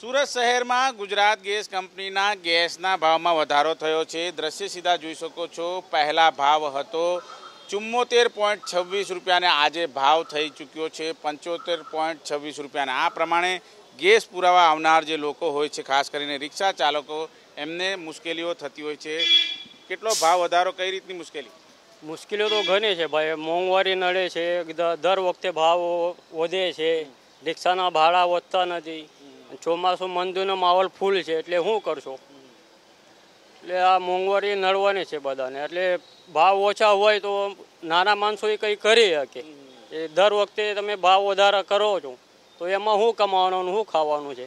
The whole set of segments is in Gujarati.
સુરત શહેરમાં ગુજરાત ગેસ કંપનીના ગેસના ભાવમાં વધારો થયો છે દ્રશ્ય સીધા જોઈ શકો છો પહેલાં ભાવ હતો ચુમ્મોતેર પોઈન્ટ છવ્વીસ રૂપિયાને આજે ભાવ થઈ ચૂક્યો છે પંચોતેર પોઈન્ટ છવ્વીસ રૂપિયાને આ પ્રમાણે ગેસ પુરાવા આવનાર જે લોકો હોય છે ખાસ કરીને રિક્ષા ચાલકો એમને મુશ્કેલીઓ થતી હોય છે કેટલો ભાવ વધારો કઈ રીતની મુશ્કેલી મુશ્કેલીઓ તો ઘણી છે ભાઈ મોંઘવારી નડે છે દર વખતે ભાવ વધે છે રિક્ષાના ભાડા વધતા નથી ચોમાસું મંદિરનો માહોલ ફૂલ છે એટલે શું કરશો એટલે આ મોંઘવારી નડવાની છે બધાને એટલે ભાવ ઓછા હોય તો નાના માણસો એ કંઈ કરી શકે એ દર વખતે તમે ભાવ વધારા કરો છો તો એમાં શું કમાવાનું શું ખાવાનું છે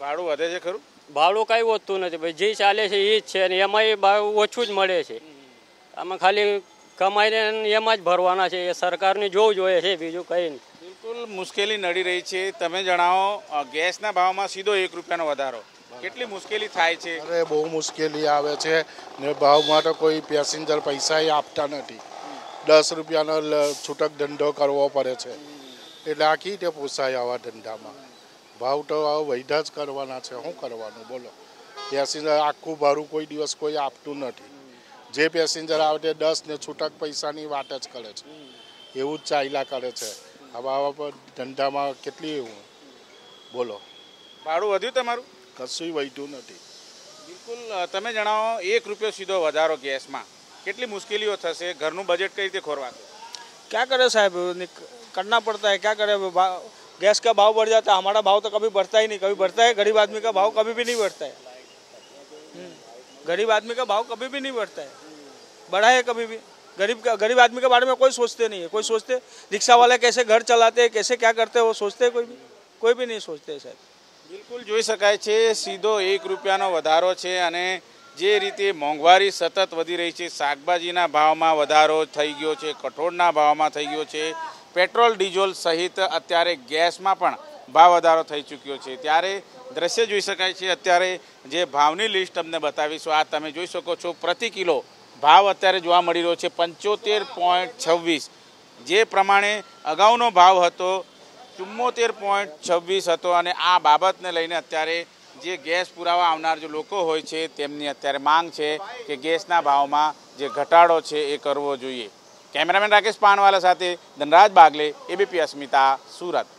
ભાડું વધે છે ખરું ભાડું કાંઈ વધતું નથી ભાઈ જે ચાલે છે એ જ છે અને એમાં એ ભાવ ઓછું જ મળે છે આમાં ખાલી કમાઈને એમાં જ ભરવાના છે એ સરકારની જોવું જોઈએ છે બીજું કંઈ નહીં બિલકુલ મુશ્કેલી નડી રહી છે તમે જણાવો ગેસના ભાવમાં સીધો એક રૂપિયાનો વધારો કેટલી મુશ્કેલી થાય છે અરે બહુ મુશ્કેલી આવે છે ને ભાવમાં તો કોઈ પેસેન્જર પૈસા આપતા નથી દસ રૂપિયાનો છૂટક ધંધો કરવો પડે છે એટલે આખી રીતે પોસાય આવા ધંધામાં ભાવ તો વૈધા જ કરવાના છે શું કરવાનું બોલો પેસેન્જર આખું ભારું કોઈ દિવસ કોઈ આપતું નથી જે પેસેન્જર આવે તે દસ ને છૂટક પૈસાની વાત જ કરે છે એવું જ ચાલ્યા કરે છે હવે આવા પર ધંધામાં કેટલી એવું બોલો ભાડું વધ્યું તમારું કશું વધ્યું નથી બિલકુલ તમે જણાવો એક રૂપિયો સીધો વધારો ગેસમાં કેટલી મુશ્કેલીઓ થશે ઘરનું બજેટ કઈ રીતે ખોરવાનું ક્યાં કરે સાહેબ કરના પડતા ક્યાં કરે गैस का भाव बढ़ जाता है हमारा भाव तो कभी बढ़ता ही नहीं कभी बढ़ता है गरीब आदमी का નહીં कभी भी गरीब आदमी का भाव कभी भी नहीं बढ़ता है बढ़ा है कभी भी गरीब का गरीब आदमी के बारे में कोई सोचते नहीं है कोई सोचते रिक्शा वाले कैसे घर चलाते हैं कैसे क्या करते हैं वो सोचते हैं कोई भी કોઈ બી નહીં સોચતે સાહેબ બિલકુલ જોઈ શકાય છે સીધો એક રૂપિયાનો વધારો છે અને જે રીતે મોંઘવારી સતત વધી રહી છે શાકભાજીના ભાવમાં વધારો થઈ ગયો છે કઠોળના ભાવમાં થઈ ગયો છે પેટ્રોલ ડીઝલ સહિત અત્યારે ગેસમાં પણ ભાવ વધારો થઈ ચૂક્યો છે ત્યારે દ્રશ્ય જોઈ શકાય છે અત્યારે જે ભાવની લિસ્ટ તમને બતાવીશું આ તમે જોઈ શકો છો પ્રતિ કિલો ભાવ અત્યારે જોવા મળી રહ્યો છે પંચોતેર પોઈન્ટ છવ્વીસ જે પ્રમાણે અગાઉનો ભાવ હતો ચુમ્મોતેર પોઈન્ટ છવ્વીસ હતો અને આ બાબતને લઈને અત્યારે જે ગેસ પુરાવા આવનાર જે લોકો હોય છે તેમની અત્યારે માંગ છે કે ગેસના ભાવમાં જે ઘટાડો છે એ કરવો જોઈએ કેમેરામેન રાકેશ પાનવાલા સાથે ધનરાજ બાગલે એબીપી અસ્મિતા સુરત